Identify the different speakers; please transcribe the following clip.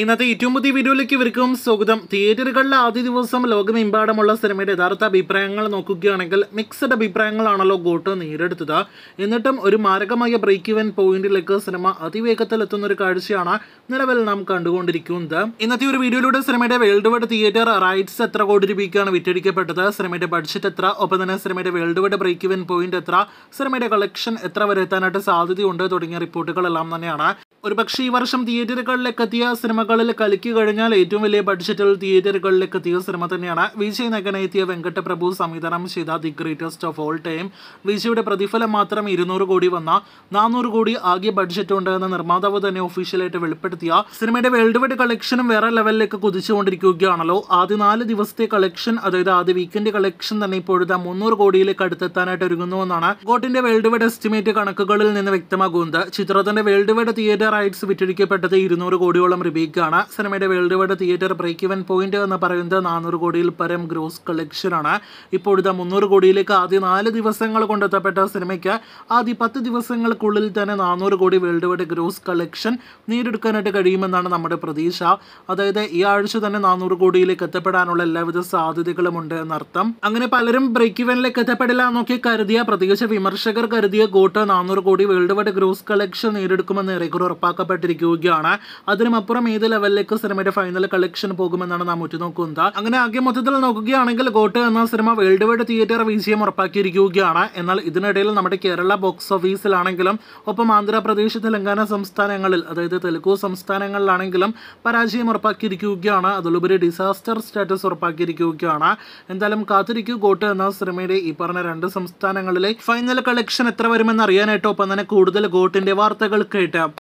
Speaker 1: ഇന്നത്തെ ഏറ്റവും പുതിയ വീഡിയോയിലേക്ക് ഇവർക്കും സ്വാഗതം തിയേറ്ററുകളിലെ ആദ്യ ദിവസം ലോകമെമ്പാടുമുള്ള സിനിമയുടെ യഥാർത്ഥ അഭിപ്രായങ്ങൾ നോക്കുകയാണെങ്കിൽ മിക്സഡ് അഭിപ്രായങ്ങളാണല്ലോ ഗോട്ട് നേരിടുത്തത് എന്നിട്ടും ഒരു മാരകമായ ബ്രേക്ക് ഇവൻ പോയിന്റിലേക്ക് സിനിമ അതിവേഗത്തിൽ എത്തുന്ന ഒരു കാഴ്ചയാണ് നിലവിൽ നാം കണ്ടുകൊണ്ടിരിക്കുന്നത് ഇന്നത്തെ ഒരു വീഡിയോയിലൂടെ സിനിമയുടെ വേൾഡ് വൈഡ് തിയേറ്റർ റൈറ്റ്സ് എത്ര കോടി രൂപയ്ക്കാണ് വിറ്റഴിക്കപ്പെട്ടത് സിനിമയുടെ ബഡ്ജറ്റ് എത്ര ഒപ്പം തന്നെ സിനിമയുടെ world wide break even point എത്ര സിനിമയുടെ കളക്ഷൻ എത്ര വരെ എത്താനായിട്ട് സാധ്യതയുണ്ട് തുടങ്ങിയ റിപ്പോർട്ടുകളെല്ലാം തന്നെയാണ് പക്ഷേ ഈ വർഷം തിയേറ്ററുകളിലേക്ക് എത്തിയ സിനിമ സിനിമകളിൽ കളിക്കു കഴിഞ്ഞാൽ ഏറ്റവും വലിയ ബഡ്ജറ്റിൽ തിയേറ്ററുകളിലേക്ക് എത്തിയ സിനിമ തന്നെയാണ് വിജയ് നഗനെത്തിയ വെങ്കട്ടപ്രഭു സംവിധാനം ചെയ്ത the greatest of all time വിജയുടെ പ്രതിഫലം മാത്രം ഇരുന്നൂറ് കോടി വന്ന നാനൂറ് കോടി ആകെ ബഡ്ജറ്റ് ഉണ്ടെന്ന് നിർമ്മാതാവ് തന്നെ ഒഫീഷ്യലായിട്ട് വെളിപ്പെടുത്തിയ സിനിമയുടെ വേൾഡ് വൈഡ് കളക്ഷനും വേറെ ലെവലിലേക്ക് കുതിച്ചുകൊണ്ടിരിക്കുകയാണല്ലോ ആദ്യ നാല് ദിവസത്തെ കളക്ഷൻ അതായത് ആദ്യ വീക്കെൻഡ് കളക്ഷൻ തന്നെ ഇപ്പോഴത്തെ മുന്നൂറ് കോടിയിലേക്ക് അടുത്തെത്താനായിട്ട് ഒരുങ്ങുന്നുവെന്നാണ് ഗോട്ടിന്റെ വേൾഡ് വൈഡ് എസ്റ്റിമേറ്റ് കണക്കുകളിൽ നിന്ന് വ്യക്തമാകുന്നത് ചിത്രത്തിന്റെ വേൾഡ് വൈഡ് തിയേറ്റർ റൈറ്റ്സ് വിറ്റഴിക്കപ്പെട്ടത് ഇരുന്നൂറ് കോടിയോളം റിബേക്ക് ബിഗാണ് സിനിമയുടെ world wide theatre break even point എന്ന് പറയുന്നത് നാനൂറ് കോടിയിൽ പരം ഗ്രോസ് കളക്ഷനാണ് ഇപ്പോഴത്തെ ഇത് മുന്നൂറ് കോടിയിലേക്ക് ആദ്യ നാല് ദിവസങ്ങൾ കൊണ്ടെത്തപ്പെട്ട സിനിമയ്ക്ക് ആദ്യ പത്ത് ദിവസങ്ങൾക്കുള്ളിൽ തന്നെ നാനൂറ് കോടി വേൾഡ് വൈഡ് ഗ്രോസ് കളക്ഷൻ നേടിയെടുക്കാനായിട്ട് കഴിയുമെന്നാണ് നമ്മുടെ പ്രതീക്ഷ അതായത് ഈ ആഴ്ച തന്നെ നാനൂറ് കോടിയിലേക്ക് എത്തപ്പെടാനുള്ള എല്ലാവിധ സാധ്യതകളും ഉണ്ട് എന്നർത്ഥം അങ്ങനെ പലരും ബ്രേക്ക് ഇവനിലേക്ക് എത്തപ്പെടില്ല എന്നൊക്കെ കരുതിയ പ്രത്യേകിച്ച് വിമർശകർ കരുതിയ ഗോട്ട് നാനൂറ് കോടി വേൾഡ് വൈഡ് ഗ്രോസ് കളക്ഷൻ നേരിടുക്കുമെന്ന് ഏറെക്കുറെ ഉറപ്പാക്കപ്പെട്ടിരിക്കുകയാണ് അതിനുമപ്പുറം ഏത് ഏത് ലെവലിലേക്ക് സിനിമയുടെ ഫൈനൽ കളക്ഷൻ പോകുമെന്നാണ് നാം നോക്കുന്നത് അങ്ങനെ ആകെ മൊത്തത്തിൽ നോക്കുകയാണെങ്കിൽ ഗോട്ട് എന്ന സിനിമ വേൾഡ് വൈഡ് തിയേറ്റർ വിജയം ഉറപ്പാക്കിയിരിക്കുകയാണ് എന്നാൽ ഇതിനിടയിൽ നമ്മുടെ കേരള ബോക്സ് ഓഫീസിലാണെങ്കിലും ഒപ്പം ആന്ധ്രാപ്രദേശ് തെലങ്കാന സംസ്ഥാനങ്ങളിൽ അതായത് തെലുഗു സംസ്ഥാനങ്ങളിലാണെങ്കിലും പരാജയം ഉറപ്പാക്കിയിരിക്കുകയാണ് അതിലുപരി ഡിസാസ്റ്റർ സ്റ്റാറ്റസ് ഉറപ്പാക്കിയിരിക്കുകയാണ് എന്തായാലും കാത്തിരിക്കൂ ഗോട്ട് എന്ന സിനിമയുടെ ഈ പറഞ്ഞ രണ്ട് സംസ്ഥാനങ്ങളിലെ ഫൈനൽ കളക്ഷൻ എത്ര വരുമെന്ന് അറിയാനായിട്ട് ഒപ്പം തന്നെ കൂടുതൽ ഗോട്ടിന്റെ വാർത്തകൾ കേട്ടാം